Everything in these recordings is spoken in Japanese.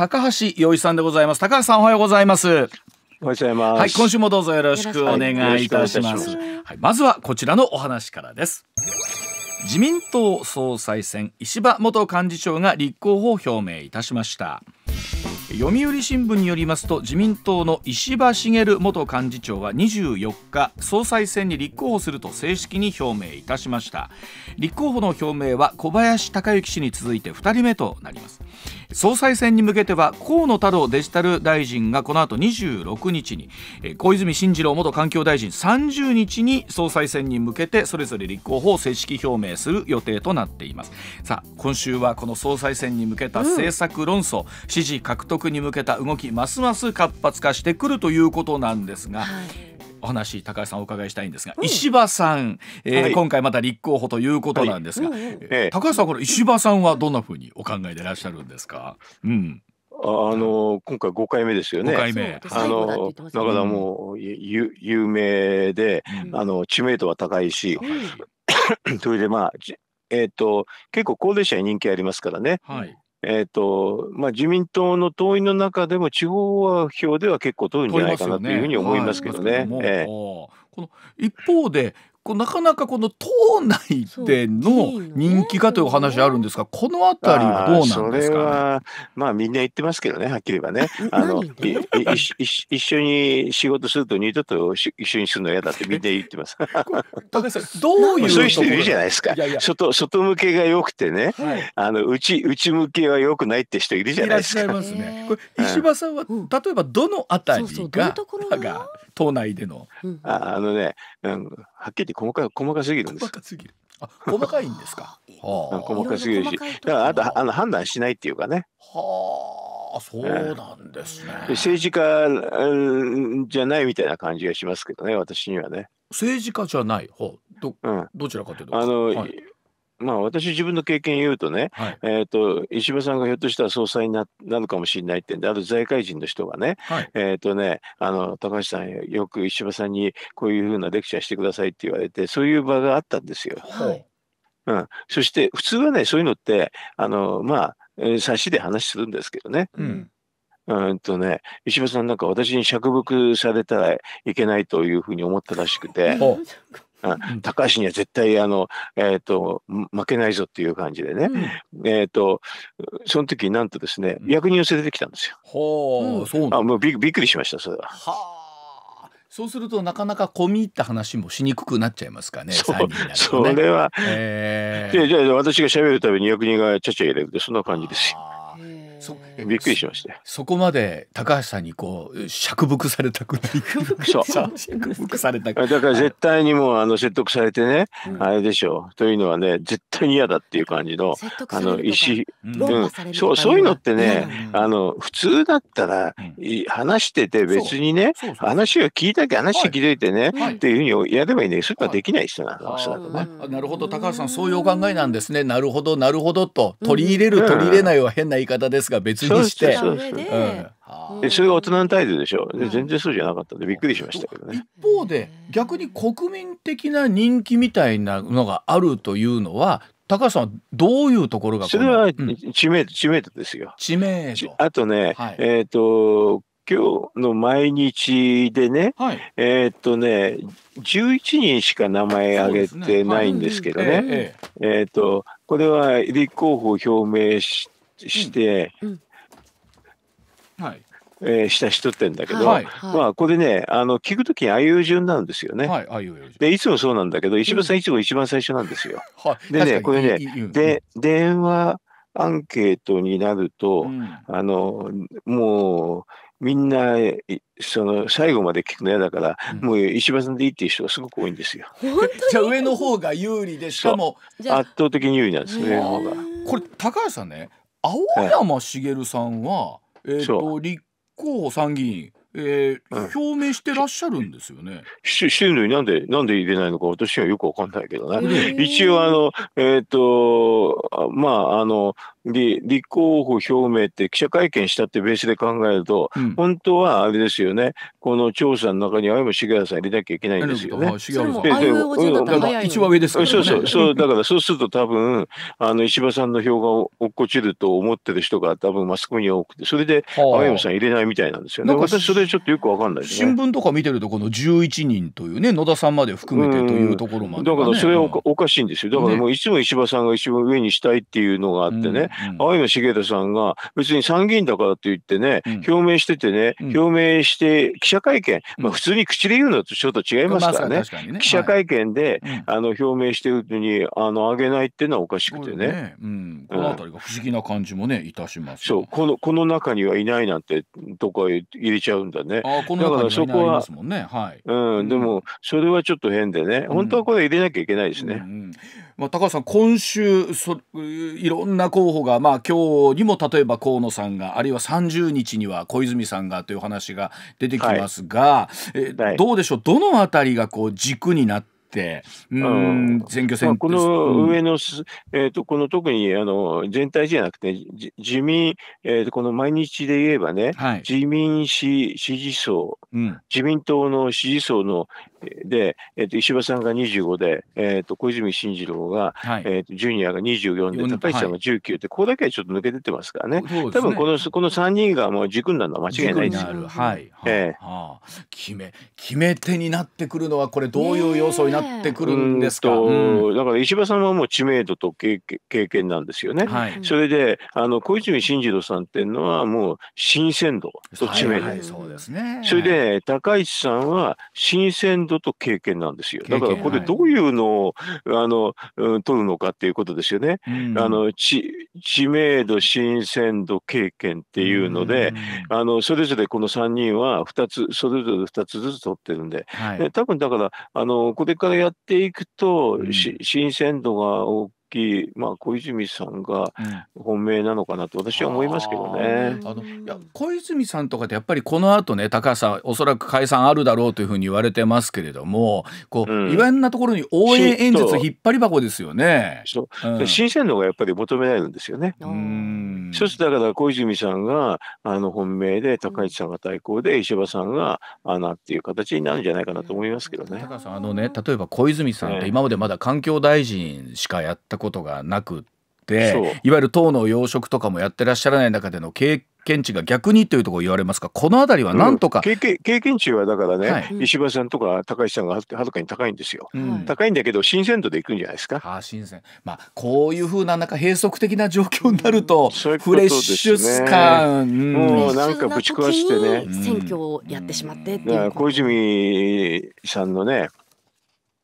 高橋洋一さんでございます高橋さんおはようございますおはようございますはい今週もどうぞよろしくお願いいたします、はい、はい、まずはこちらのお話からです自民党総裁選石破元幹事長が立候補を表明いたしました読売新聞によりますと自民党の石破茂元幹事長は24日総裁選に立候補すると正式に表明いたしました立候補の表明は小林孝之氏に続いて2人目となります総裁選に向けては河野太郎デジタル大臣がこの後26日に小泉進次郎元環境大臣30日に総裁選に向けてそれぞれ立候補を正式表明する予定となっていますさあ今週はこの総裁選に向けた政策論争、うん、支持獲得に向けた動きますます活発化してくるということなんですが、はいお話高橋さんお伺いしたいんですが、うん、石破さん、えー、はい、今回また立候補ということなんですが、はいうんうん、高橋さんこれ石破さんはどんなふうにお考えでいらっしゃるんですか、うん、あの今回5回目ですよね。回目。あのなかなもう有有名で、うん、あの知名度は高いし、それでまあえっ、ー、と結構高齢者に人気ありますからね。はいえっ、ー、と、まあ、自民党の党員の中でも地方票では結構取るんじゃないかなというふうに思いますけどね。この一方で、こうなかなかこの党内での人気かというお話あるんですが、このあたりはどうなんですか、ね、それはまあみんな言ってますけどね、はっきり言えばね。あの一緒に仕事すると二度と一緒にするの嫌だってみんな言ってます。どういうそういう人いるじゃないですか。いやいや外外向けが良くてね、はい、あの内内向けは良くないって人いるじゃないですか。いらっしゃいますね。これ石破さんは、例えばどのあたりが党内での、うん、ああのね、うんはっきり細かい細かすぎるんです細かすぎるあ細かいんですか は細かすぎるしだからあとあの判断しないっていうかねはあそうなんですね、政治家うん、じゃないみたいな感じがしますけどね私にはね政治家じゃないほうど,、うん、どちらかというとあの、はいまあ、私自分の経験言うとね、はい、えっ、と、石破さんがひょっとしたら総裁になるかもしれないってんで、ある財界人の人がね、はい、えっ、とね、あの、高橋さん、よく石破さんにこういうふうなレクチャーしてくださいって言われて、そういう場があったんですよ。はい、うん。そして、普通はね、そういうのって、あの、まあ、冊子で話するんですけどね。うんうんとね、石破さんなんか私に釈伏されたらいけないというふうに思ったらしくて、高橋には絶対あの、えーと、負けないぞっていう感じでね、うん、えーと、その時なんとですね、役人を連れてきたんですよ。うん、あもうびびっくりしましたそれは。はあそうするとなかなか込み入った話もしにくくなっちゃいますかね。そう、ね、それは、えー、でじゃあ私が喋るたびに役人がちゃちゃ入れるってそんな感じですよ。そびっくりしましたそこまで高橋さんにこう釈服されたくない釈伏されたくないだから絶対にもうあの説得されてね、あれでしょうというのはね絶対に嫌だっていう感じのあの石うん、そうそういうのってね、あの普通だったら、話してて別にね話を聞いたけ話聞いといてね、はい、っていうふうにやればいいんだけどそれはできない人なの、はい、ね、なるほど高橋さんそういうお考えなんですねなるほどなるほどと取り入れる、取り入れないは変な言い方ですスが別にして。そ、うん、れが大人の態度でしょう。全然そうじゃなかったんでびっくりしましたけどね。一方で逆に国民的な人気みたいなのがあるというのは高橋さんどういうところがそれは知名度、知名度ですよ。知名度。あとね、はい、えっ、ー、と今日の毎日でね、はい、えっ、ー、とね11人しか名前挙げてないんですけどね、ねはい、えっ、ーえー、とこれは立候補表明しして、うんうん、はいえー、した人ってんだけど、はい、まあこれねあの聞くときにあいう順なんですよね。はい、あいうでいつもそうなんだけど一番最初も一番最初なんですよ。はい、でねこれねで電話アンケートになると、うん、あのもうみんなその最後まで聞くの嫌だから、うん、もう石破さんでいいっていう人がすごく多いんですよ。じゃあ上の方が有利でしかも圧倒的に有利なんですね。これ高橋さんね青山茂さんは、えっと立候補参議院、えー表明してらっしゃるんですよね。ししてなんでなんで入れないのか私はよくわかんないけどね。一応あのえっ、とまああので、立候補表明って記者会見したってベースで考えると、うん、本当はあれですよね、この調査の中に青山茂原さん入れなきゃいけないんですよね。そも IOG だっ一番上ですから、ね、そうそう、そうだからそうすると多分、あの石破さんの票が落っこちると思ってる人が多分マスコミに多くて、それで青山さん入れないみたいなんですよね。私それちょっとよくわかんない、ね、新聞とか見てると、この11人というね、野田さんまで含めてというところまで、ね、だからそれはおか,、しいんですよ。だからもういつも石破さんが一番上にしたいっていうのがあってね、ね、青山茂田さんが別に参議院だからといってね、表明しててね、表明して記者会見、まあ、普通に口で言うのとちょっと違いますからね、記者会見で、あの表明してるのにあの上げないっていうのはおかしくてねこの辺りが不思議な感じもねいたします、そうこのこの中にはいないなんてとか入れちゃうんだねあこの中にはいますもんねはい、うん、でもそれはちょっと変でね本当はこれ入れなきゃいけないですね、まあ、高橋さん、今週そいろんな候補が、まあ今日にも例えば河野さんがあるいは30日には小泉さんがという話が出てきますが、はい、えどうでしょう、どのあたりがこう軸になって、この上の、えーと、この特にあの全体じゃなくて、自民、えーと、この毎日で言えばね、はい、自民支支持層、うん、自民党の支持層の、で、えー、と石破さんが25で、えー、と小泉進次郎が、はい、えー、とジュニアが24で、高市さんが19って、ここだけはちょっと抜け出てますからね、ね多分このこの3人がもう軸になるのは間違いないですよ。はいはえーはあ、決め決め手になってくるのは、これ、どういう要素になってくるんですか、うん、だから石破さんはもう知名度と経験なんですよね。はい、それであの小泉進次郎さんっていうのは、もう新鮮度と知名度、はいはい、そうですね、それで高市さんは新鮮度ドと経験なんですよ。だからこれどういうのを、はい、あの、うん、取るのかっていうことですよね。うん、あの知名度、新鮮度、経験っていうので、うん、あのそれぞれこの3人は2つ、それぞれ2つずつ取ってるんで、はい、多分だからあのこれからやっていくと、新鮮度がき、まあ、小泉さんが本命なのかなと私は思いますけどね。あのいや小泉さんとかってやっぱりこの後ね高橋さんおそらく解散あるだろうというふうに言われてますけれどもこう、うん、いろんなところに応援演説引っ張り箱ですよね。そう、うん、新鮮度がやっぱり求められるんですよね。うん一つだから小泉さんがあの本命で高市さんが対抗で石破さんが穴っていう形になるんじゃないかなと思いますけどね。高橋さんあのね例えば小泉さんって今までまだ環境大臣しかやったことがなくていわゆる党の要職とかもやってらっしゃらない中での経験値が逆にというところ言われますかこの辺りはなんとか、うん、経験経験値はだからね、はい、石破さんとか高橋さんがはるかに高いんですよ、うん、高いんだけど新鮮度でいくんじゃないですか、あ、新鮮まあこういうふうななんか閉塞的な状況になると、うフレッシュ感、もうなんかぶち壊してね選挙をやってしまってっていう、小泉さんのね、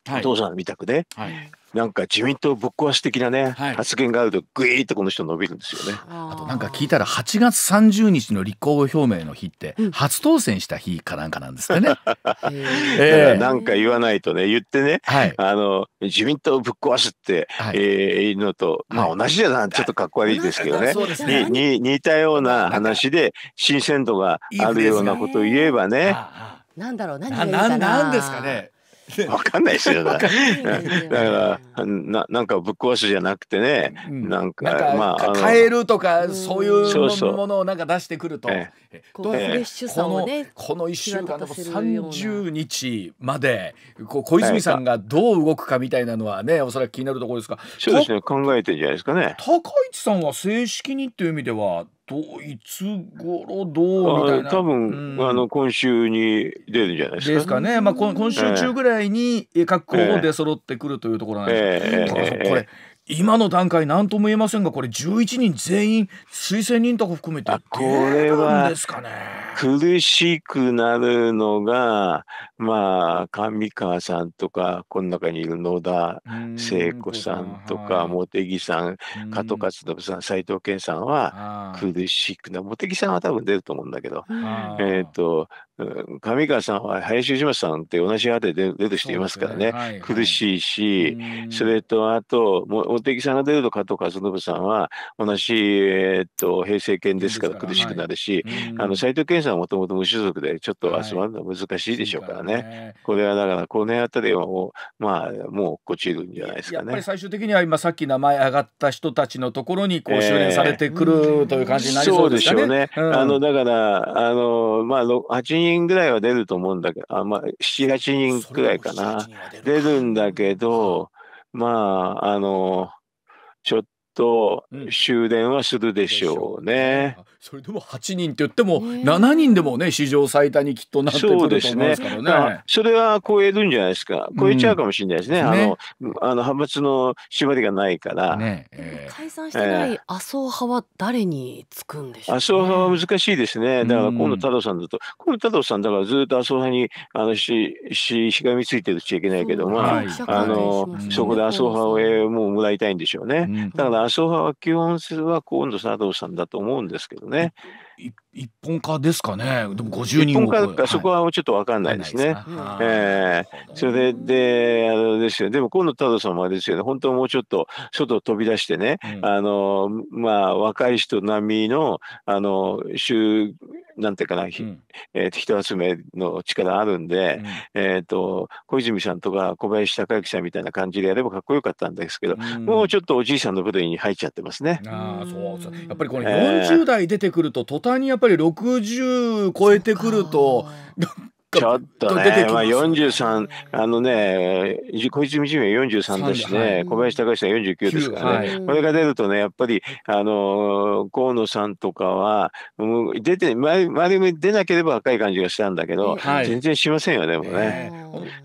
はい、父さんみたくね、はい、なんか自民党ぶっ壊し的なね、はい、発言があるとぐいっとこの人伸びるんですよねあとなんか聞いたら8月30日の立候補表明の日って初当選した日かなんかなんですかね、えなんか言わないとね言ってね、あの自民党ぶっ壊すって、はい、えー、いうのと、まあ同じじゃなちょっとかっこ悪いですけどねね似たような話で新鮮度があるようなことを言えばねなんだろう何がかなですかね わかんないですよ。だから、な、なんかぶっ壊すじゃなくてね、なんか、まあ、変えるとか、そういうものをなんか出してくると。この一週間三十日まで、こう小泉さんがどう動くかみたいなのはね、おそらく気になるところですか。そうですね、考えてるんじゃないですかね。高市さんは正式にっていう意味では、どいつ頃どうみたいな多分、うん、あの今週に出るんじゃないですか、ね、ですかね、まあ、今週中ぐらいに各候補で揃ってくるというところなんですけど、えー、これ今の段階何とも言えませんがこれ11人全員推薦人とか含めてこれは苦しくなるのがまあ上川さんとかこの中にいる野田聖子さんとか茂木さん加藤勝信さん斎藤健さんは苦しくな茂木さんは多分出ると思うんだけどえっ、と上川さんは林芳正さんって同じ派で出る人いますからね、ねはいはい、苦しいし、それとあと、茂木さんが出ると加藤和信さんは同じ、えー、っと平成犬ですから苦しくなるし、はい、あの斉藤健さんはもともと無種族でちょっと集まるのは難しいでしょうからね、はいこれはだから、この辺あたりはもう、まあ、もうこちるんじゃないですかね。やっぱり最終的には今、さっき名前上がった人たちのところにこう修練されてくる、という感じになりそうですかね。そうでしょうね。うん、あのだからあの、まあ、8人人ぐらいは出ると思うんだけど、あまあ、7、8人くらいかな。出るんだけど、まあ、あの、ちょっと終電はするでしょうね。うん、それでも八人って言っても七人でもね史上最多にきっとなってくると思うんすからね。そねそれは超えるんじゃないですか超えちゃうかもしれないですねうん、あの、あの派閥の縛りがないから。ねえー、解散してない麻生派は誰につくんでしょう、ね、麻生派は難しいですねだから今度太郎さんだと、河野太郎さんだからずっと麻生派にあのしししがみついてるっちゃいけないけども、まあ、はい、あの、ね、そこで麻生派をもうもらいたいんでしょうね。だから麻生派は基本は河野佐藤さんだと思うんですけどね。一本化ですかね、でも50人一本化か、そこはちょっと分かんないですね。はえー、それで、であのですよ、でも河野太郎さんもあれですよね、本当はもうちょっと外飛び出してね、うん、あのまあ、若い人並みのあの衆なんていうかな、うん、えー、人集めの力あるんで、うん、えっ、ー、と、小泉さんとか小林孝之さんみたいな感じでやればかっこよかったんですけど、うん、もうちょっとおじいさんの部類に入っちゃってますね。ああ、そうそう。やっぱりこれ40代出てくると、途端にやっぱり60超えてくると、ちょっとね、ままあ43、あのね、小泉純也43だしね、はい、小林隆さん49ですからね、はい、これが出るとね、やっぱり、あの、河野さんとかは、もう出て、周りも出なければ若い感じがしたんだけど、はい、全然しませんよね、もうね。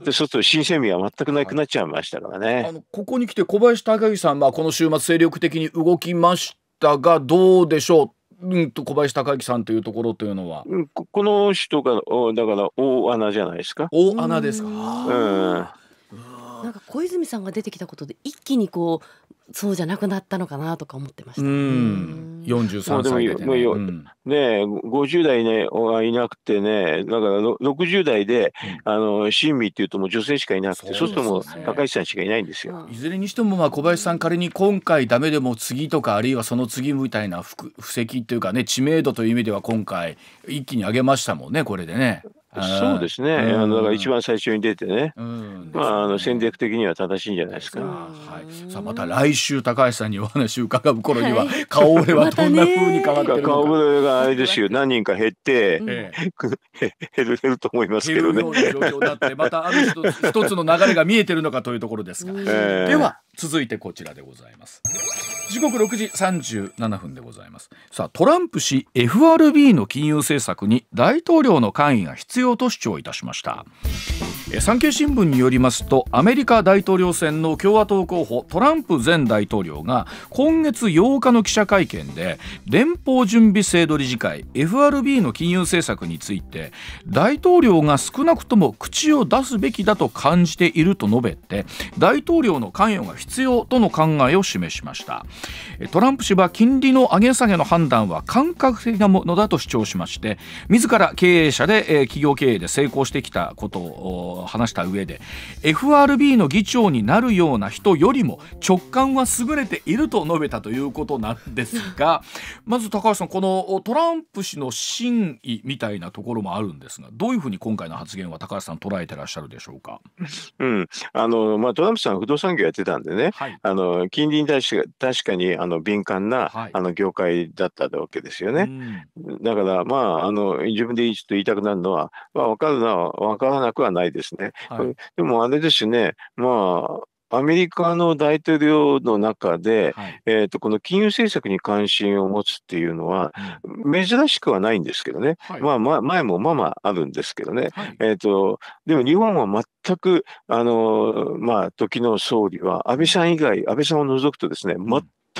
で、そうすると新鮮味は全くなくなっちゃいましたからね。ここに来て小林隆さん、まあ、この週末精力的に動きましたが、どうでしょううんと小林孝之さんというところというのは、うん、この人がだから大穴じゃないですか大穴ですか、うんなんか小泉さんが出てきたことで一気にこうそうじゃなくなったのかなとか思ってました。うん43歳で、ね。もう、うん、ね50代ねがいなくてねだから60代で、うん、あの親身っていうともう女性しかいなくてそうするとも高橋さんしかいないんですよ。いずれにしてもまあ小林さん仮に今回ダメでも次とかあるいはその次みたいな布石というかね知名度という意味では今回一気に上げましたもんねこれでね。そうですね、うん、だから一番最初に出てね、うん、まあ、あの戦略的には正しいんじゃないですか。はい、さあまた来週高橋さんにお話を伺う頃には、顔ぶ顔はどんな風に変わってる顔れがあれですよ何人か減って、うん、減る減ると思いますけどね。減るような状況だってまたある一つ一つの流れが見えてるのかというところですが、えー、では続いてこちらでございます。時刻6時37分でございますさあトランプ氏 FRB の金融政策に大統領の関与が必要と主張いたしました産経新聞によりますとアメリカ大統領選の共和党候補トランプ前大統領が今月8日の記者会見で連邦準備制度理事会 FRB の金融政策について大統領が少なくとも口を出すべきだと感じていると述べて大統領の関与が必要との考えを示しました。トランプ氏は金利の上げ下げの判断は感覚的なものだと主張しまして自ら経営者で企業経営で成功してきたことを話した上で FRB の議長になるような人よりも直感は優れていると述べたということなんですが まず高橋さんこのトランプ氏の真意みたいなところもあるんですがどういうふうに今回の発言は高橋さん捉えてらっしゃるでしょうか。うんあのまあ、トランプさん不動産業やってたんでね、はい、あの金利に対して確かかにあの敏感な、はい、あの業界だったわけですよね。だからまああの自分でちょっと言いたくなるのは、まあ、分かるのは分からなくはないですね。はい、でもあれですねまあアメリカの大統領の中で、はい、えーと、この金融政策に関心を持つっていうのは、珍しくはないんですけどね、はい、まあ、まあ、前もまあまああるんですけどね、はい、えーと、でも日本は全く、あのまあ、時の総理は、安倍さん以外、安倍さんを除くとですね、全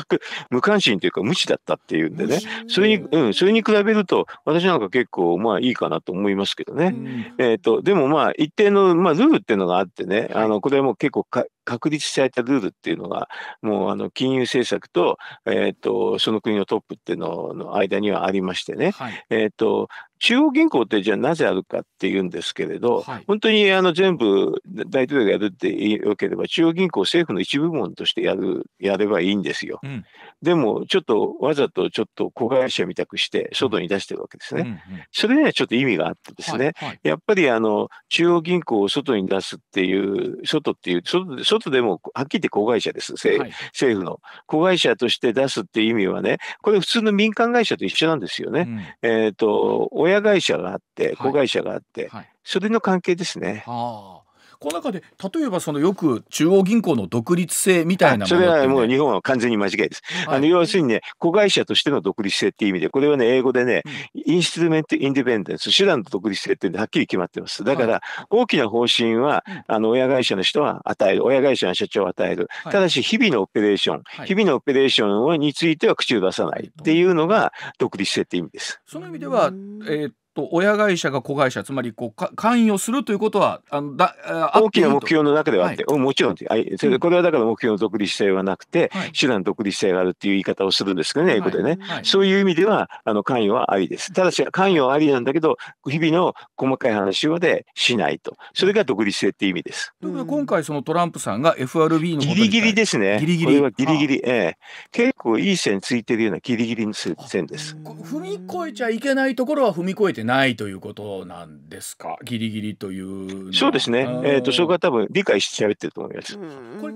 く無関心というか無知だったっていうんでね、それに、うん、それに比べると、私なんか結構、まあいいかなと思いますけどね。えっ、ー、と、でもまあ一定の、まあルールっていうのがあってね、あの、これも結構か、確立されたルールっていうのが、もうあの金融政策と,、えーと、その国のトップっていうのの間にはありましてね、はい、えーと、中央銀行ってじゃあなぜあるかっていうんですけれど、はい、本当にあの全部大統領がやるってよければ、中央銀行政府の一部門としてやるやればいいんですよ、うん。でもちょっとわざとちょっと子会社みたくして外に出してるわけですね。うんうん、それにはちょっと意味があってですね、はい、やっぱりあの中央銀行を外に出すっていう、外っていう、外でとでもはっきり言って子会社です、政,、はい、政府の。子会社として出すっていう意味はね、これ普通の民間会社と一緒なんですよね。うん、えっ、ー、と、親会社があって、子会社があって、はい、それの関係ですね。はあこの中で例えばそのよく中央銀行の独立性みたいなもの、ね、それはもう日本は完全に間違いです。はい、あの要するにね、子会社としての独立性っていう意味で、これはね、英語でね、インストゥルメント・インディペンデンス、手段の独立性ってはっきり決まってます。だから、大きな方針は、あの親会社の人は与える、親会社の社長は与える。ただし、日々のオペレーション、日々のオペレーションについては口を出さないっていうのが独立性って意味です。その意味では、えー、と親会社が子会社つまりこう関与するということはあのだあ大きな目標の中ではあって、はい、もちろんそれこれはだから目標の独立性はなくて、はい、手段独立性があるっていう言い方をするんですけどね、英語でね、はい、そういう意味ではあの関与はありですただし関与はありなんだけど日々の細かい話はでしないとそれが独立性って意味です。ということで今回そのトランプさんが FRB のギリギリですねギリギリこれはギリギリ、ええ、結構いい線ついてるようなギリギリの線です。踏み越えちゃいけないところは踏み越えててないということなんですか、ギリギリというそうですね、えーと、そこは多分理解しちゃってると思います。これ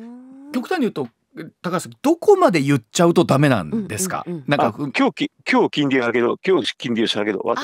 極端に言うと高橋さんどこまで言っちゃうとダメなんですか、うんうんうん、なんか今日今日金利上げろ今日金利下げろわた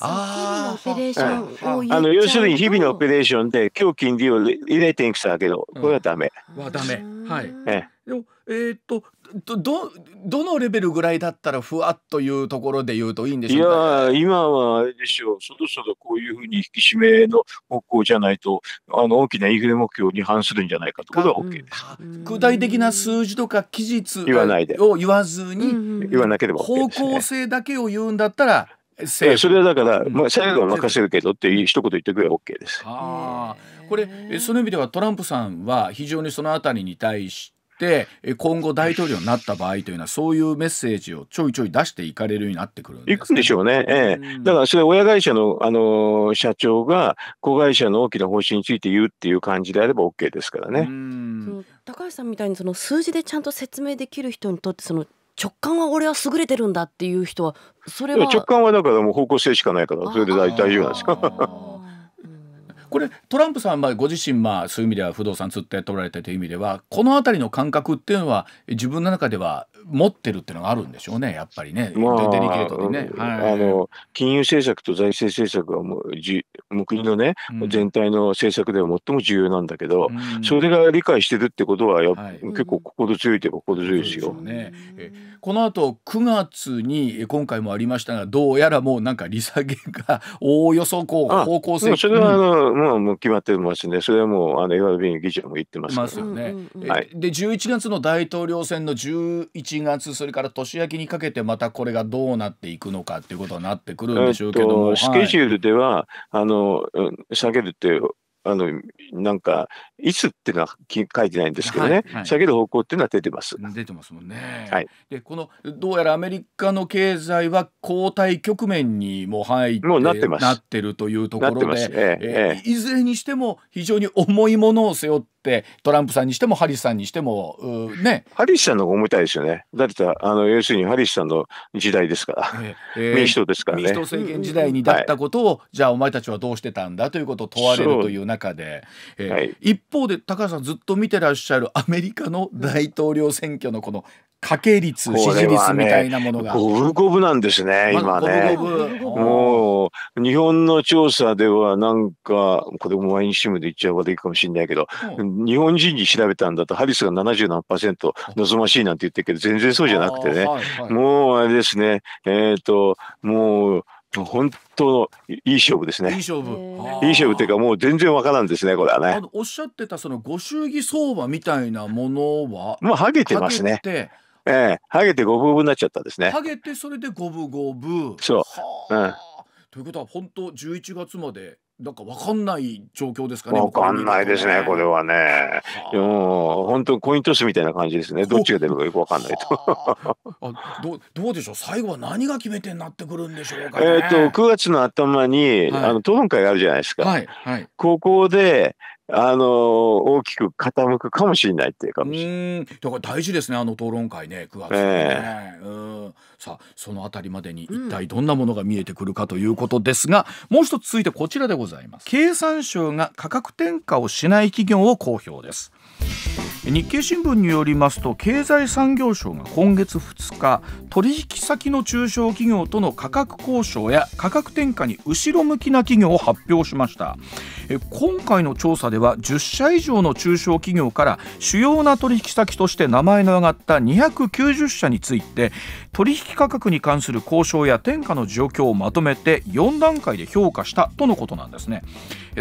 ああ、日々のオペレーション、はい、あの要するに日々のオペレーションで今日金利を入れていくだけどこれはダメ、うん、はダメはいえええー、っとどどどのレベルぐらいだったらふわっというところで言うといいんでしょうかいや今はあれでしょうそろそろこういうふうに引き締めの方向じゃないとあの大きなインフレ目標に反するんじゃないかとこは OK です、具体的な数字とか期日を言わないで言わずに言わなければ、OK ね、方向性だけを言うんだったらそれはだから、まあ、最後は任せるけどって一言言ってくれば OK です。あこれその意味ではトランプさんは非常にその辺りに対しって今後大統領になった場合というのはそういうメッセージをちょいちょい出していかれるようになってくるんで、ね、いくんでしょうね、ええ、だからそれ親会社の、あの社長が子会社の大きな方針について言うっていう感じであれば OK ですからね。高橋さんみたいにその数字でちゃんと説明できる人にとってその直感は俺は優れてるんだっていう人はそれは直感はだからもう方向性しかないからそれで大丈夫なんですか。これトランプさんはご自身、まあ、そういう意味では不動産つって取られてという意味ではこの辺りの感覚っていうのは自分の中では持ってるっていうのがあるんでしょうね、やっぱりね、まあ、デリケートでね、はい、あの金融政策と財政政策はもうじもう国のね、うん、全体の政策では最も重要なんだけど、うん、それが理解してるってことはや、はい、結構心強いといえば心強いですよ。ね、この後9月に今回もありましたが、どうやらもうなんか利下げがおおよそこう方向性それはあの、うん、もうもう決まってますね、それはもうあの FRB 議長も言ってますますよね、で11月の大統領選の11 1月それから年明けにかけてまたこれがどうなっていくのかっていうことになってくるんでしょうけども、えっとスケジュールではあの下げるってあの、なんか、いつっていうのは書いてないんですけどね、はいはい、下げる方向っていうのは出てます。出てますもんね。はい、で、この、どうやらアメリカの経済は後退局面にも入ってもうなってますなってるというところで、ええええ、いずれにしても非常に重いものを背負って、トランプさんにしてもハリスさんにしても、ね。ハリスさんの方が重たいですよね。だってあの、要するにハリスさんの時代ですから、ええ、民主党ですからね。民主党政権時代にだったことを、うん、じゃあお前たちはどうしてたんだということを問われるという中で、えーはい、一方で高橋さんずっと見てらっしゃるアメリカの大統領選挙のこの家計率、支持率みたいなものが。五分五分なんですね、今ね。もう、日本の調査ではなんか、これもワインシムで言っちゃう悪いかもしれないけど、日本人に調べたんだと、ハリスが70何パーセント望ましいなんて言ってるけど、全然そうじゃなくてね。もう、あれですね、えっ、ー、と、もう、本当のいい勝負ですね。いい勝負。いい勝負っていうかもう全然わからんですねこれはね。おっしゃってたそのご祝儀相場みたいなものはまあ、はげてますね。ええ、はげて五分五分になっちゃったですね。はげてそれで五分五分。そう。うん。ということは本当11月までなんかわかんない状況ですかね。わかんないですね、これはね。もう本当コイントスみたいな感じですね。どっちが出るかよくわかんないと。あ、どうどうでしょう。最後は何が決め手になってくるんでしょうか、ね、えっと9月の頭に、はい、あの討論会があるじゃないですか。はいはい、ここで。あの大きく傾くかもしれないっていうかもしれない。だから大事ですねあの討論会ね9月ね、えー、うんさあその辺りまでに一体どんなものが見えてくるかということですが、うん、もう一つ続いてこちらでございます経産省が価格転嫁をしない企業を公表です日経新聞によりますと経済産業省が今月2日取引先の中小企業との価格交渉や価格転嫁に後ろ向きな企業を発表しました今回の調査では10社以上の中小企業から主要な取引先として名前の挙がった290社について取引価格に関する交渉や転嫁の状況をまとめて4段階で評価したとのことなんですね。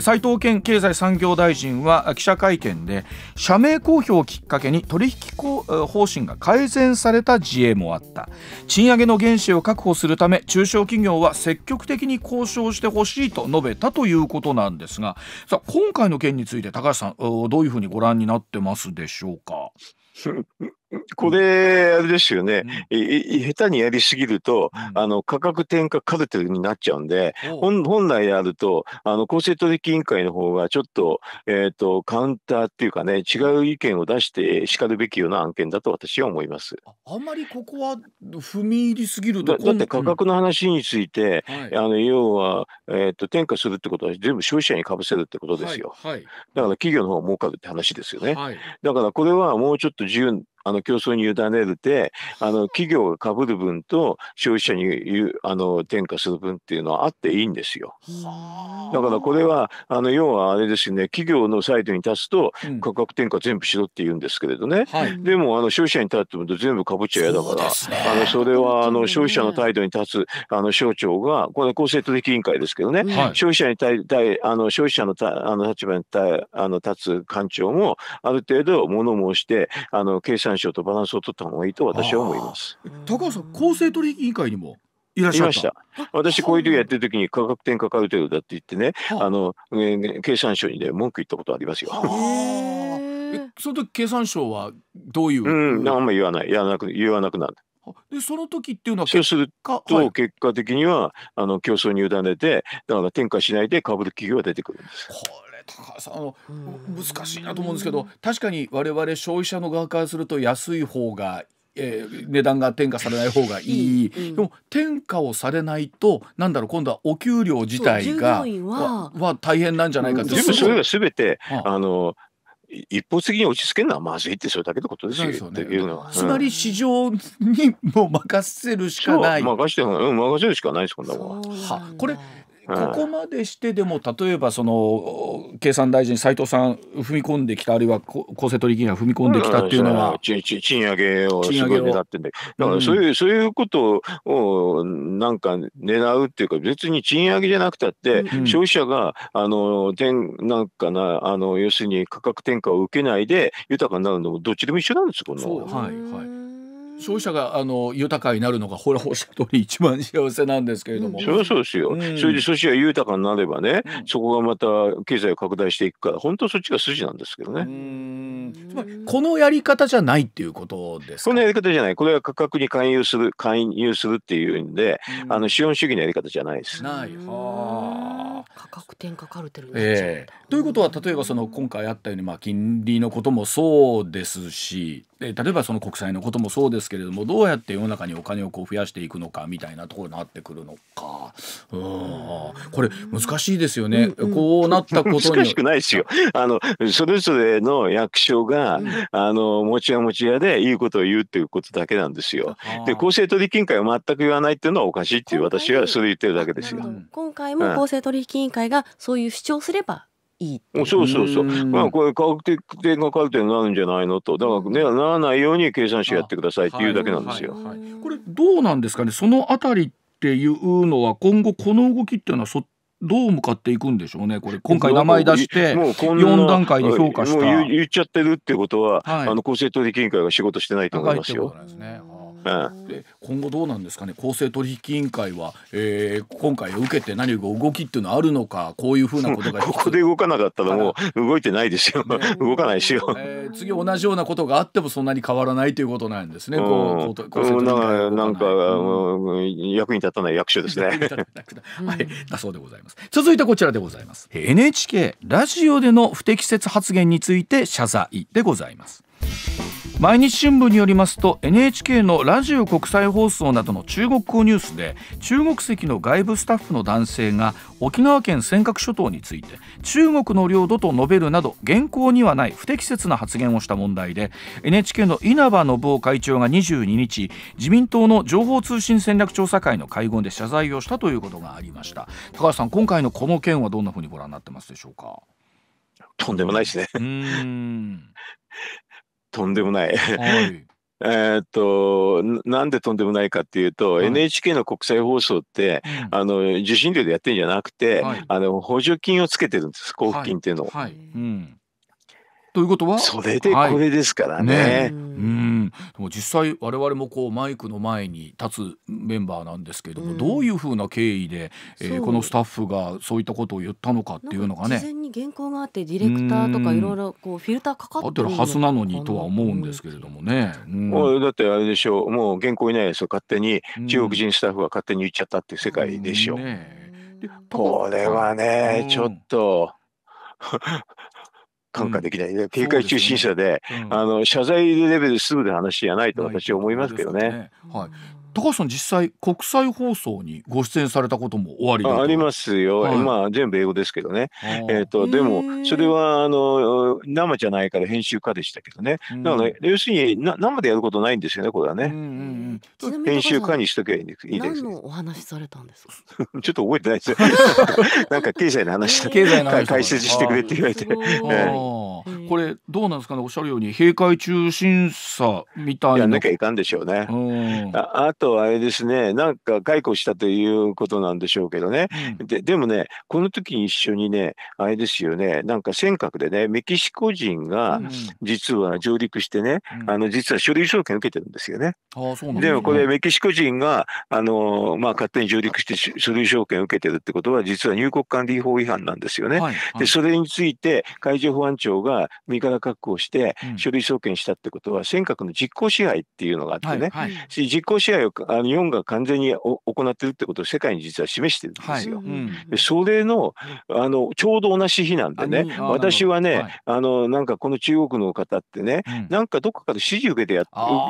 斉藤健経済産業大臣は記者会見で社名公表をきっかけに取引方針が改善された事例もあった賃上げの原資を確保するため中小企業は積極的に交渉してほしいと述べたということなんですがさあ今回の件について高橋さんどういうふうにご覧になってますでしょうか。これ、あれですよね、うん、下手にやりすぎると、うん、あの価格転嫁カルテルになっちゃうんで、本本来であると、あの公正取引委員会の方がちょっと,、えーと、カウンターっていうかね、違う意見を出してしかるべきような案件だと私は思いますあんまりここは踏み入りすぎるとだって価格の話について、うんはい、あの要は、えーと、転嫁するってことは、全部消費者にかぶせるってことですよ。はいはい、だから企業の方が儲かるって話ですよね。だからこれはもうちょっと自由あの競争に委ねるてあの企業がかぶる分と消費者にあの転嫁する分っていうのはあっていいんですよ。だからこれはあの要はあれですね企業のサイトに立つと価格転嫁全部しろって言うんですけれどね、うんでもあの消費者に立ってと全部かぶっちゃやだから、ね、あのそれはあの消費者の態度に立つあの省庁がこれ公正取引委員会ですけどね、はい、消費者に対あの消費者のたあの立場にたあの立つ官庁もある程度物申してあの計算産省とバランスを取った方がいいと私は思います。高橋さん、公正取引委員会にもいらっしゃいました。私、こういう時やってる時に価格転嫁カル程度だって言ってね、あの、え経産省にね、文句言ったことありますよ。その時経産省はどういう、うん、何も言わない、言わなく、言わなくなる。でその時っていうのはそうすると結果的には、はい、あの競争に委ねてだから転嫁しないで株る企業が出てくるんです。高橋さんあの難しいなと思うんですけど確かに我々消費者の側からすると安い方がえー、値段が転嫁されない方がいいうん、でも転嫁をされないとなんだろう今度はお給料自体がは大変なんじゃないかって、う全部それ全て、はあ、あの一方的に落ち着けるのはまずいってそれだけのことですよね。つまり市場にも任せるしかない。任せる、うん、任せるしかないですこんなもん。これここまでしてでも例えばその経産大臣斉藤さん踏み込んできたあるいは公正取引委が踏み込んできたっていうのは、うん、賃上げをすごい狙ってんだだからそういう、うん、そういうことをなんか狙うっていうか別に賃上げじゃなくたって、うん、消費者があの天なんかなあの要するに価格転嫁を受けないで豊かになるのもどっちでも一緒なんですこの。はいはい消費者があの豊かになるのがほらほらしゃ通り一番幸せなんですけれども、うん、そうそうですよ、うん、それで寿しが豊かになればね、うん、そこがまた経済を拡大していくから本当そっちが筋なんですけどねつまりこのやり方じゃないっていうことですかこのやり方じゃないこれは価格に勧誘する勧誘するっていうんで、あの資本主義のやり方じゃないですないは価格転嫁カルテルになっちゃうんだ、えー、ということは例えばその今回あったようにまあ金利のこともそうですしで例えばその国債のこともそうですけれどもどうやって世の中にお金をこう増やしていくのかみたいなところになってくるのかうんこれ難しいですよね、うんうん、こうなったことに難しくないですよあのそれぞれの役所が、うん、あの持ち屋持ち屋でいいことを言うっていうことだけなんですよで公正取引委員会は全く言わないっていうのはおかしいっていう私はそれ言ってるだけですよ今回も公正取引委員会がそういう主張すればいいそうそうそう、まあ、これ科学的カル点になるんじゃないのとだからね、ならないように計算してやってくださいっていうだけなんですよ。はいはいはい、これどうなんですかねそのあたりっていうのは今後この動きっていうのはそどう向かっていくんでしょうね、これ、今回、名前出して、4段階で評価したもう言っちゃってるってことは、はい、あの公正取引委員会が仕事してないと思いますよ。すねで今後どうなんですかね公正取引委員会は、えー、今回受けて何か動きっていうのはあるのかこういうふうなことが ここで動かなかったらもう動いてないですよ、ね、動かないしよ、えー、次同じようなことがあってもそんなに変わらないということなんですね、うん、こう公正取引会なんか、うん、役に立たない役所ですね はい、だそうでございます続いてこちらでございます NHK ラジオでの不適切発言について謝罪でございます毎日新聞によりますと NHK のラジオ国際放送などの中国語ニュースで中国籍の外部スタッフの男性が沖縄県尖閣諸島について中国の領土と述べるなど現行にはない不適切な発言をした問題で NHK の稲葉信夫会長が22日自民党の情報通信戦略調査会の会合で謝罪をしたということがありました高橋さん今回のこの件はどんなふうにご覧になってますでしょうかとんでもないしね。うんとんでもない。はい、えっとなんでとんでもないかっていうと、はい、NHK の国際放送って、うん、あの受信料でやってるんじゃなくて、はい、あの補助金をつけてるんです交付金っていうのを。はいうんということはそれでこれですからねはいね、うんでも実際我々もこうマイクの前に立つメンバーなんですけれども、うん、どういうふうな経緯で、えー、このスタッフがそういったことを言ったのかっていうのがね事前に原稿があってディレクターとかいろいろこうフィルターかかってるはずなのにとは思うんですけれどもね、うん、だってあれでしょうもう原稿いないですよ勝手に中国人スタッフが勝手に言っちゃったっていう世界でしょう、うんね、これはねちょっと。感化できない、うん、警戒中心者で、ねうん、あの謝罪レベルすぐで話じゃないと私は思いますけどね。ねはい、高橋さん実際国際放送にご出演されたこともおありありますよ、はい、まあ全部英語ですけどね、えーと、でもそれはあの生じゃないから編集家でしたけどね、うん、だから、ね、要するにな生でやることないんですよねこれはね、うんうん、編集家にしとけゃいいです何のお話されたんですちょっと覚えてないですよ なんか経済の話経済の解説してくれって言われて、これどうなんですかねおっしゃるように閉会中審査みたいなやんなきゃいかんでしょうね、うん、ああとあれですねなんか解雇したということなんでしょうけどね、うん、ででもねこの時に一緒にねあれですよねなんか尖閣でねメキシコ人が実は上陸してね、うん、あの実は書類送検受けてるんですよね、でねでもこれメキシコ人があの、まあ、勝手に上陸して書類送検を受けてるってことは実は入国管理法違反なんですよね、はいはい、でそれについて海上保安庁が身柄確保して書類送検したってことは、尖閣の実効支配っていうのがあってね、はいはい、実効支配をあの日本が完全に行ってるってことを世界に実は示してるんですよ。はいうん、それのあのちょうど同じ日なんでね、私はね、はい、あのなんかこの中国の方ってね、うん、なんかどこかで指示受けてや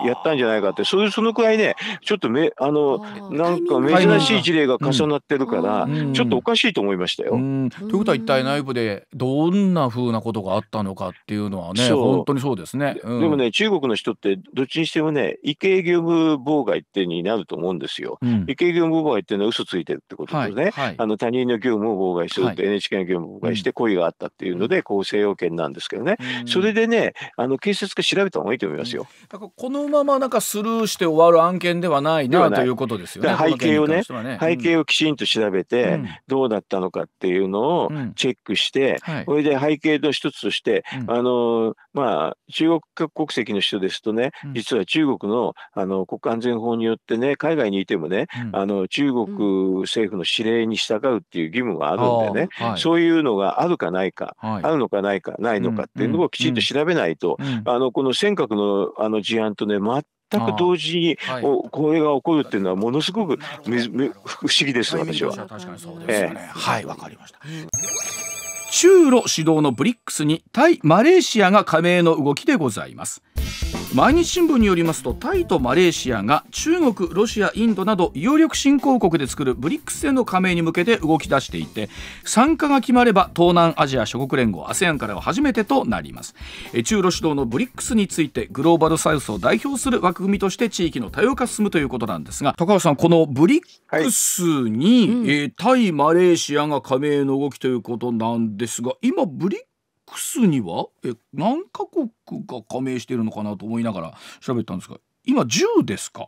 やったんじゃないかって、それそのくらいね、ちょっとめあのなんか珍しい事例が重なってるから、ちょっとおかしいと思いましたよ。ということは一体内部でどんなふうなことがあったのかっていうのはね、本当にそうですね、うん、でもね、中国の人って、どっちにしてもね、異形業務妨害ってになると思うんですよ。うん、異業務妨害っていうのは嘘ついてるってことですね。はいはい、あの他人の業務を妨害するって、NHK の業務を妨害して、故意があったっていうので、構成要件なんですけどね、うん、それでね、あの警察が調べた方がいいと思いますよ。だからこのままなんかスルーして終わる案件ではないなということですよね。背景をね、ね、背景をきちんと調べて、どうだったのかっていうのをチェックして、はい、それで背景の一つとして、あのまあ、中国国籍の人ですとね、実は中国のあの国家安全法によってね、海外にいてもね、あの中国政府の指令に従うっていう義務があるんでね、そういうのがあるかないか、あるのかないか、ないのかっていうのをきちんと調べないと、あのこの尖閣のあの事案とね、全く同時にお、これが起こるっていうのはものすごく不思議です私は。はいわかりました。中ロ指導のブリックスに対マレーシアが加盟の動きでございます毎日新聞によりますとタイとマレーシアが中国ロシアインドなど有力新興国で作るブリックスへの加盟に向けて動き出していて参加が決まれば東南アジア諸国連合 ASEAN からは初めてとなります中ロ主導のブリックスについてグローバルサウスを代表する枠組みとして地域の多様化進むということなんですが高橋さんこのブリックスに、はい、えー、タイマレーシアが加盟の動きということなんですが今ブリッ BRICS にはえ何カ国が加盟しているのかなと思いながら調べたんですが今10ですか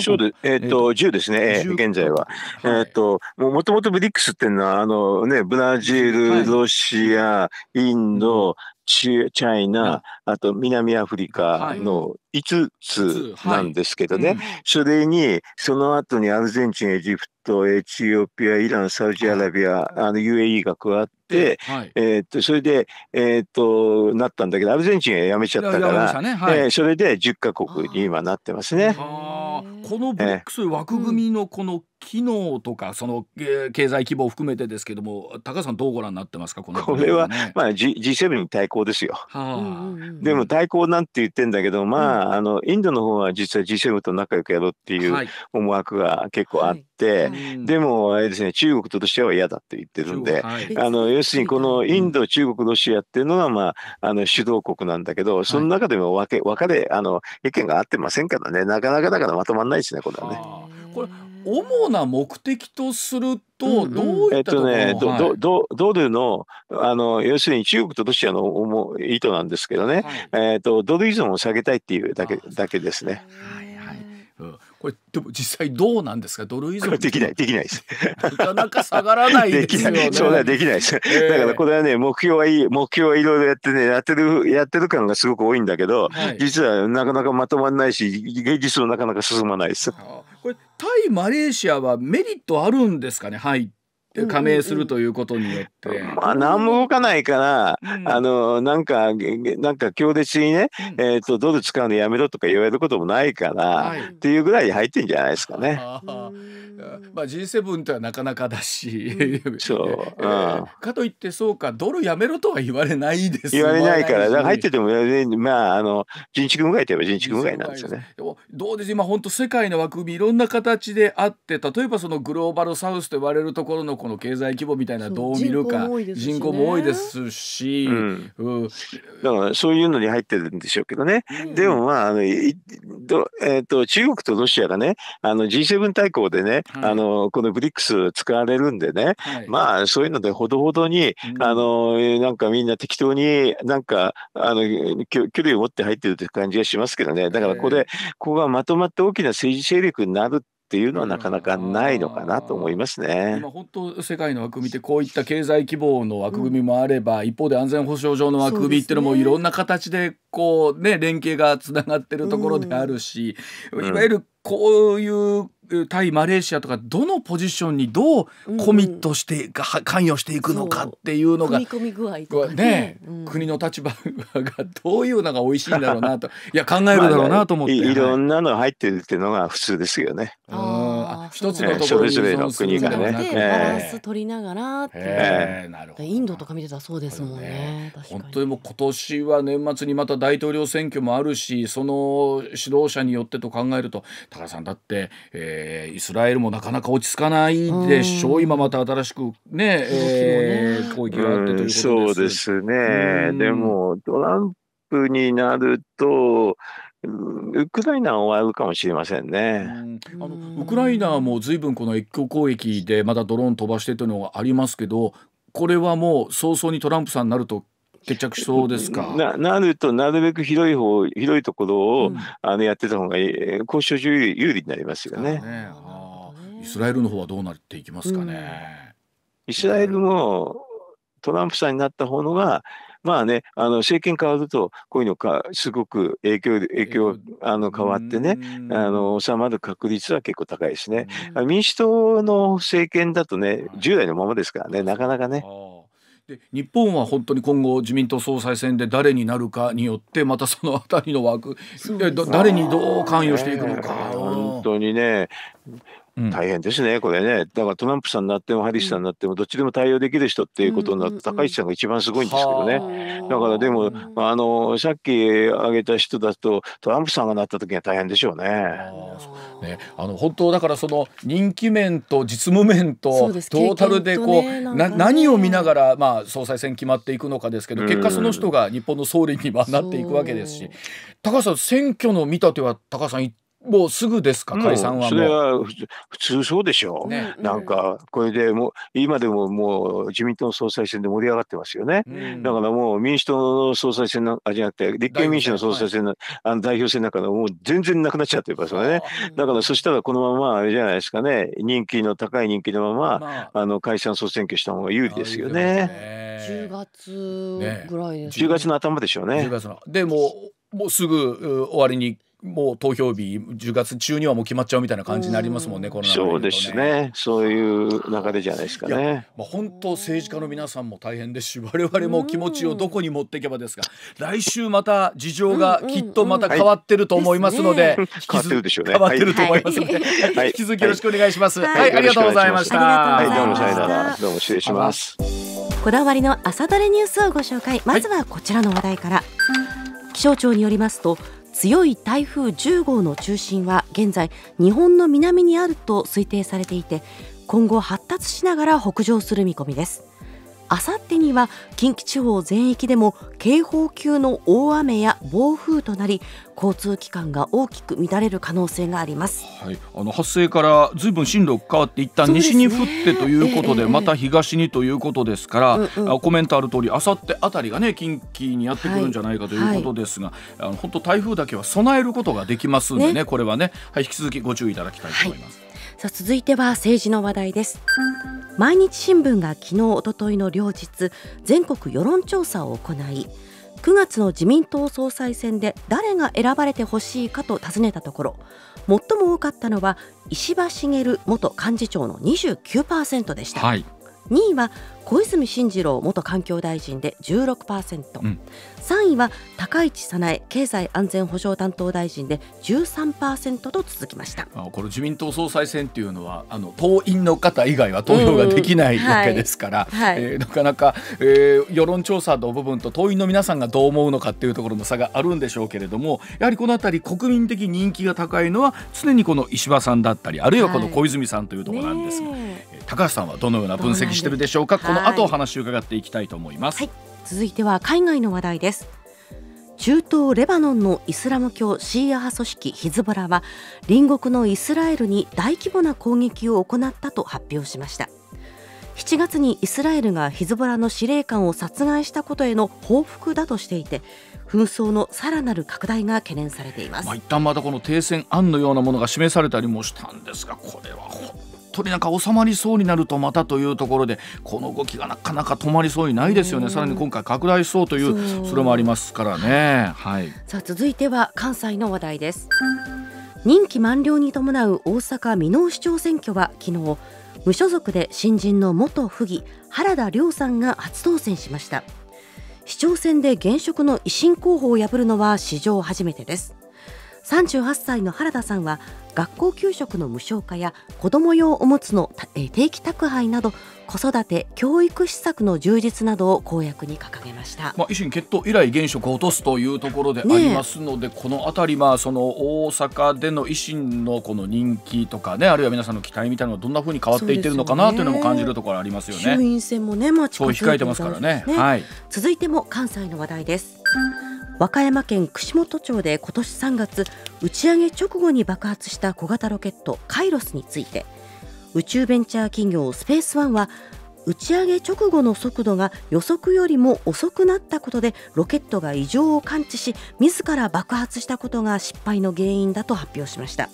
そうで、えっ、ー、と、10ですね、現在は。はい、えっ、ー、と、もともとブリックスっていうのは、あのね、ブラジル、ロシア、インド、チチャイナ、あと南アフリカの5つなんですけどね、それにその後にアルゼンチンエジプト、エチオピア、イラン、サウジアラビア、あの UAE が加わって、はい、えー、っとそれで、えー、っとなったんだけど、アルゼンチンはやめちゃったから、ねはい、えー、それで10か国に今なってますね。このブリックス枠組みのこの機能とか、その、経済規模を含めてですけども、高橋さんどうご覧になってますかこの、これはまあ G 7に対抗ですよ。はあ、でも対抗なんて言ってんだけど、まあ、あのインドの方は実は G7 と仲良くやろうっていう思惑が結構あって、はいはいでも、あれですね、中国としては嫌だって言ってるんで、あの要するにこのインド、中国、ロシアっていうのが、まあ、あの主導国なんだけど、その中でも分け、分かれ、あの、意見が合ってませんからね、なかなかだからまとまらないですね、これはね。これ主な目的とすると、どういったところ、うんえっとね、はい、ドドルのあの要するに中国とロシアの意図なんですけどね、はい、えっとドル依存を下げたいっていうだけだけですね。はいこれでも実際どうなんですかドル依存できないできないですなかなか下がらないですよねそうだできないです、えー、だからこれはね目標はいい目標はいろいろやってねやってるやってる感がすごく多いんだけど、はい、実はなかなかまとまらないし現実もなかなか進まないですこれ対マレーシアはメリットあるんですかね入って加盟するということによって。うんうんうん、まあ、何も動かないから、うん、あの、なんか、なんか強烈にね、うん、えっ、ー、と、ドル使うのやめろとか言われることもないから、はい、っていうぐらい入ってんじゃないですかね。まあ、G7 ってはなかなかだし、そう、うん、かといってそうかドルやめろとは言われないです言われないから入ってても、まあ、あの人畜無害といえば人畜無害なんですよね。でもどうです今本当世界の枠組みいろんな形であって例えばそのグローバルサウスと言われるところのこの経済規模みたいなどう見るか人口も多いですし、だからそういうのに入ってるんでしょうけどね、でもまああのど、えー、と中国とロシアがねあの G7 大綱でね、あのこの b リックス使われるんでね、まあそういうのでほどほどに、あのなんかみんな適当になんかあの距離を持って入ってるって感じがしますけどねだからここで、ここがまとまって大きな政治勢力になるっていうのはなかなかないのかなと思いますね。今本当世界の枠組みってこういった経済規模の枠組みもあれば、うん、一方で安全保障上の枠組みっていうのもいろんな形でこうね連携がつながってるところであるし、うん、いわゆるこういう対マレーシアとかどのポジションにどうコミットして、うん、関与していくのかっていうのが国の立場がどういうのが美味しいんだろうなといや考えるだろうなと思って、まあ、いろんなの入ってるっていうのが普通ですよね。あ一つのところに依存するんじゃなくて、バランス取りながらインドとか見てたらそうですもんね。本当にもう今年は年末にまた大統領選挙もあるしその指導者によってと考えると高田さんだって、えー、イスラエルもなかなか落ち着かないでしょう、今また新しくね、えー、攻撃があってということです、そうですねでもトランプになるとウクライナは終わるかもしれませんね。あのウクライナも随分この越境攻撃でまだドローン飛ばしてというのがありますけど、これはもう早々にトランプさんになると決着しそうですかななると、なるべく広い方広いところを、うん、あのやってた方が交渉上有利になりますよね、ね、イスラエルの方はどうなっていきますかね。うん、イスラエルもトランプさんになった方のがまあね、あの政権変わると、こういうのか、すごく影響、影響、あの変わってね、あの収まる確率は結構高いですね。民主党の政権だとね、従来のままですからね、なかなかね。で日本は本当に今後自民党総裁選で誰になるかによってまたその辺りの枠で誰にどう関与していくのか。本当にね大変ですね、これね。だからトランプさんになってもハリスさんになっても、どっちでも対応できる人っていうことになって、高市さんが一番すごいんですけどね。だからでも、あの、さっき挙げた人だと、トランプさんがなった時には大変でしょうね。ねあの本当だからその人気面と実務面とトータルでこう、ね、な何を見ながら、まあ、総裁選決まっていくのかですけど結果その人が日本の総理にはなっていくわけですし高橋さん選挙の見立ては高橋さんもうすぐですか、解散はそれは普通そうでしょう、ね、なんかこれでもう今でももう自民党の総裁選で盛り上がってますよね、うん、だからもう民主党の総裁選のあじゃなくて立憲民主の総裁選のはい、あの代表選なんかのもう全然なくなっちゃってますよね、だからそしたらこのままあれじゃないですかね人気の高い人気のまま、まあ、あの解散総選挙した方が有利ですよね。ね10月ぐらいです、ね、10月の頭でしょうね。でももうすぐ終わりにもう投票日10月中にはもう決まっちゃうみたいな感じになりますもんね、この、ね、そうですね、そういう流れじゃないですかね。まあ、本当、政治家の皆さんも大変ですし、我々も気持ちをどこに持っていけばですが、来週また事情がきっとまた変わってると思いますので、変わってるでしょうね。変わってると思いますので、はい、引き続きよろしくお願いします。はい、はい、ありがとうございました。はい、どうもさよなら。どうも失礼します。こだわりの朝どれニュースをご紹介。まずはこちらの話題から。気象庁によりますと強い台風10号の中心は現在日本の南にあると推定されていて今後発達しながら北上する見込みですあさってには近畿地方全域でも警報級の大雨や暴風となり交通機関が大きく乱れる可能性があります、はい、あの発生からずいぶん進路が変わって一旦西に降ってということで、ね、また東にということですから、うんうん、コメントある通りあさってあたりがね近畿にやってくるんじゃないかということですが、はいはい、あの本当台風だけは備えることができますんでね、ね、これはね、はい、引き続きご注意いただきたいと思います。さあ続いては政治の話題です毎日新聞が昨日おとといの両日全国世論調査を行い9月の自民党総裁選で誰が選ばれてほしいかと尋ねたところ最も多かったのは石破茂元幹事長の29%でした、はい、2位は小泉進次郎元環境大臣で16%、うん、3位は高市早苗経済安全保障担当大臣で13%と続きましたあこの自民党総裁選というのはあの党員の方以外は投票ができないわけですから、はいえー、なかなか、えー、世論調査の部分と党員の皆さんがどう思うのかというところの差があるんでしょうけれどもやはりこの辺り国民的人気が高いのは常にこの石破さんだったりあるいはこの小泉さんというところなんですが、はいね高橋さんはどのような分析してるでしょうかこの後お話を伺っていきたいと思います、はい、続いては海外の話題です中東レバノンのイスラム教シーア派組織ヒズボラは隣国のイスラエルに大規模な攻撃を行ったと発表しました7月にイスラエルがヒズボラの司令官を殺害したことへの報復だとしていて紛争のさらなる拡大が懸念されています、まあ、一旦またこの停戦案のようなものが示されたりもしたんですがこれは本とになんか収まりそうになるとまたというところでこの動きがなかなか止まりそうにないですよね、さらに今回拡大しそうというそれもありますからね、はい、さあ続いては関西の話題です任期満了に伴う大阪箕面市長選挙は昨日無所属で新人の元府議原田亮さんが初当選しました市長選で現職の維新候補を破るのは史上初めてです38歳の原田さんは学校給食の無償化や子ども用おむつの定期宅配など子育て教育施策の充実などを公約に掲げました、まあ、維新決闘以来現職を落とすというところでありますので、ね、この辺り、まあ、その大阪での維新のこの人気とかねあるいは皆さんの期待みたいなのがどんなふうに変わっていってるのかな、というのも感じるところありますよね。衆院選もね、まあ、ね、控えてますからね、はい、続いても関西の話題です。和歌山県串本町で今年3月打ち上げ直後に爆発した小型ロケットカイロスについて宇宙ベンチャー企業スペースワンは打ち上げ直後の速度が予測よりも遅くなったことでロケットが異常を感知し自ら爆発したことが失敗の原因だと発表しました。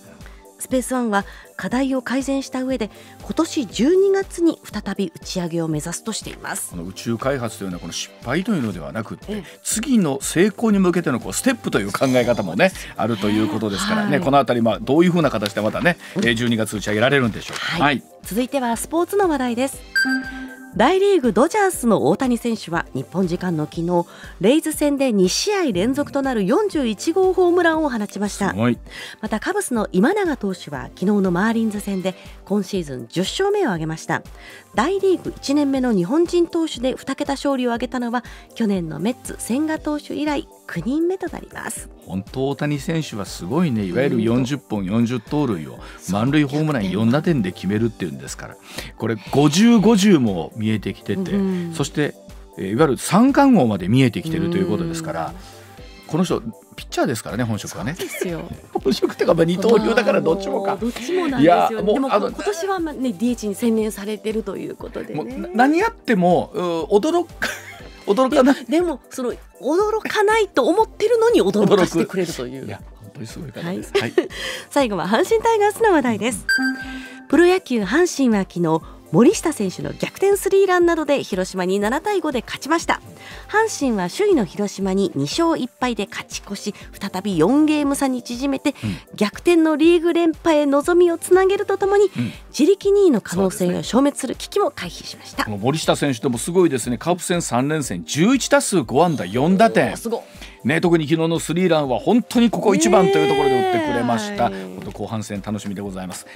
スペースワンは課題を改善した上で今年12月に再び打ち上げを目指すとしています宇宙開発というのはこの失敗というのではなくて、次の成功に向けてのこうステップという考え方もね、あるということですからね、はい、このあたりまあどういうふうな形でまたね12月打ち上げられるんでしょうか、はい、はい、続いてはスポーツの話題です。大リーグドジャースの大谷選手は日本時間の昨日レイズ戦で2試合連続となる41号ホームランを放ちましたまたカブスの今永投手は昨日のマーリンズ戦で今シーズン10勝目を挙げました大リーグ1年目の日本人投手で2桁勝利を挙げたのは去年のメッツ千賀投手以来9人目となります本当大谷選手はすごいねいわゆる40本40盗塁を満塁ホームラン4打点で決めるっていうんですからこれ50、50も見えてきてて、うん、そしていわゆる三冠王まで見えてきてるということですから。うんこの人ピッチャーですからね本職はね。本職ってかまあ二刀流だからどっちもか。どっちもなんですよ、ね。でも今年はまあね DH に専念されてるということで、ね、何やっても驚か 驚かないでもその驚かないと思ってるのに驚かしてくれるという。いや本当にすごいです。はい、最後は阪神タイガースの話題です。プロ野球阪神は昨日森下選手の逆転スリーランなどで広島に7対5で勝ちました阪神は首位の広島に2勝1敗で勝ち越し再び4ゲーム差に縮めて、逆転のリーグ連覇へ望みをつなげるとともに、うん、自力2位の可能性を消滅する危機も回避しました、ね、森下選手でもすごいですねカープ戦3連戦11打数5安打4打点ね、特に昨日のスリーランは本当にここ一番というところで打ってくれました、えー、後半戦楽しみでございます。